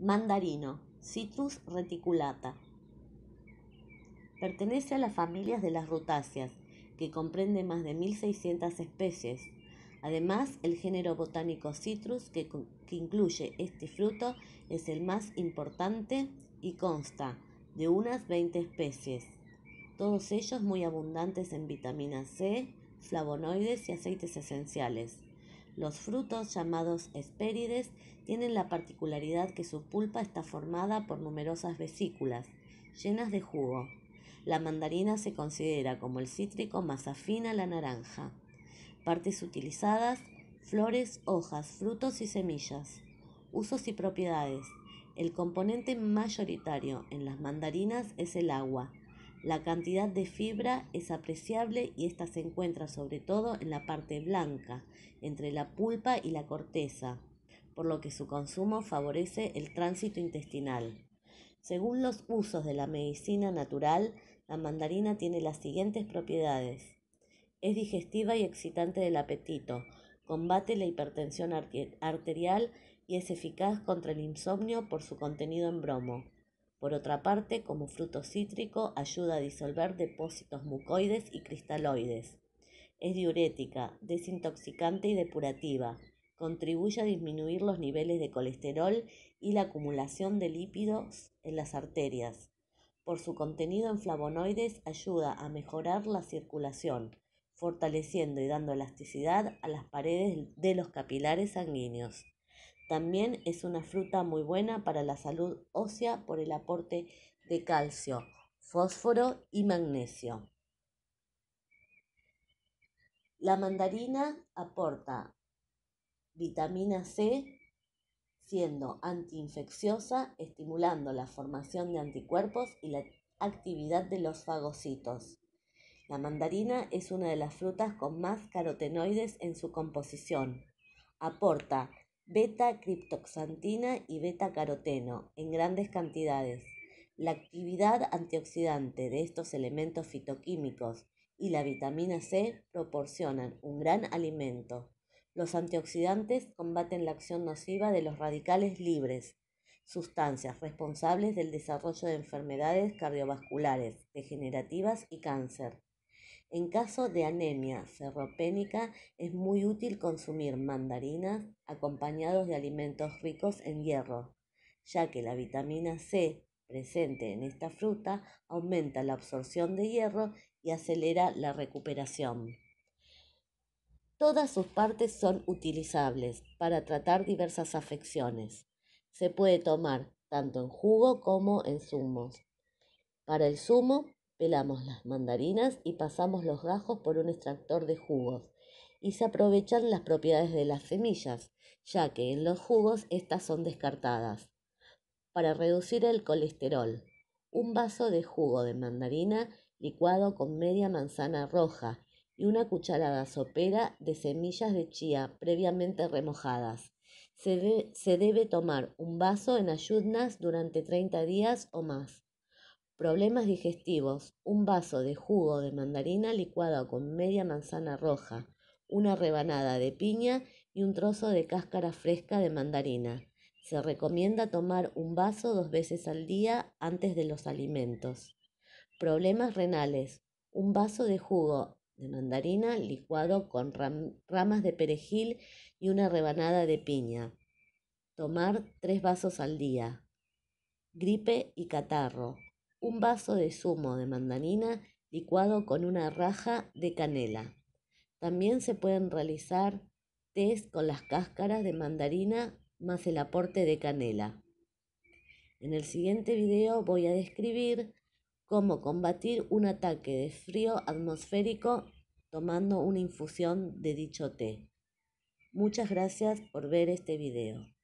Mandarino, Citrus reticulata. Pertenece a las familias de las rutáceas, que comprende más de 1.600 especies. Además, el género botánico Citrus que, incluye este fruto es el más importante y consta de unas 20 especies, todos ellos muy abundantes en vitamina C, flavonoides y aceites esenciales. Los frutos, llamados espérides, tienen la particularidad que su pulpa está formada por numerosas vesículas, llenas de jugo. La mandarina se considera como el cítrico más afín a la naranja. Partes utilizadas, flores, hojas, frutos y semillas. Usos y propiedades. El componente mayoritario en las mandarinas es el agua, la cantidad de fibra es apreciable y esta se encuentra sobre todo en la parte blanca, entre la pulpa y la corteza, por lo que su consumo favorece el tránsito intestinal. Según los usos de la medicina natural, la mandarina tiene las siguientes propiedades. Es digestiva y excitante del apetito, combate la hipertensión arterial y es eficaz contra el insomnio por su contenido en bromo. Por otra parte, como fruto cítrico, ayuda a disolver depósitos mucoides y cristaloides. Es diurética, desintoxicante y depurativa. Contribuye a disminuir los niveles de colesterol y la acumulación de lípidos en las arterias. Por su contenido en flavonoides ayuda a mejorar la circulación, fortaleciendo y dando elasticidad a las paredes de los capilares sanguíneos. También es una fruta muy buena para la salud ósea por el aporte de calcio, fósforo y magnesio. La mandarina aporta vitamina C, siendo antiinfecciosa, estimulando la formación de anticuerpos y la actividad de los fagocitos. La mandarina es una de las frutas con más carotenoides en su composición. Aporta beta-criptoxantina y beta-caroteno en grandes cantidades. La actividad antioxidante de estos elementos fitoquímicos y la vitamina C proporcionan un gran alimento. Los antioxidantes combaten la acción nociva de los radicales libres, sustancias responsables del desarrollo de enfermedades cardiovasculares, degenerativas y cáncer. En caso de anemia ferropénica es muy útil consumir mandarinas acompañados de alimentos ricos en hierro, ya que la vitamina C presente en esta fruta aumenta la absorción de hierro y acelera la recuperación. Todas sus partes son utilizables para tratar diversas afecciones. Se puede tomar tanto en jugo como en zumos. Para el zumo Pelamos las mandarinas y pasamos los gajos por un extractor de jugos y se aprovechan las propiedades de las semillas, ya que en los jugos estas son descartadas. Para reducir el colesterol, un vaso de jugo de mandarina licuado con media manzana roja y una cucharada sopera de semillas de chía previamente remojadas. Se, se debe tomar un vaso en ayunas durante 30 días o más. Problemas digestivos. Un vaso de jugo de mandarina licuado con media manzana roja, una rebanada de piña y un trozo de cáscara fresca de mandarina. Se recomienda tomar un vaso dos veces al día antes de los alimentos. Problemas renales. Un vaso de jugo de mandarina licuado con ramas de perejil y una rebanada de piña. Tomar tres vasos al día. Gripe y catarro un vaso de zumo de mandarina licuado con una raja de canela. También se pueden realizar tés con las cáscaras de mandarina más el aporte de canela. En el siguiente video voy a describir cómo combatir un ataque de frío atmosférico tomando una infusión de dicho té. Muchas gracias por ver este video.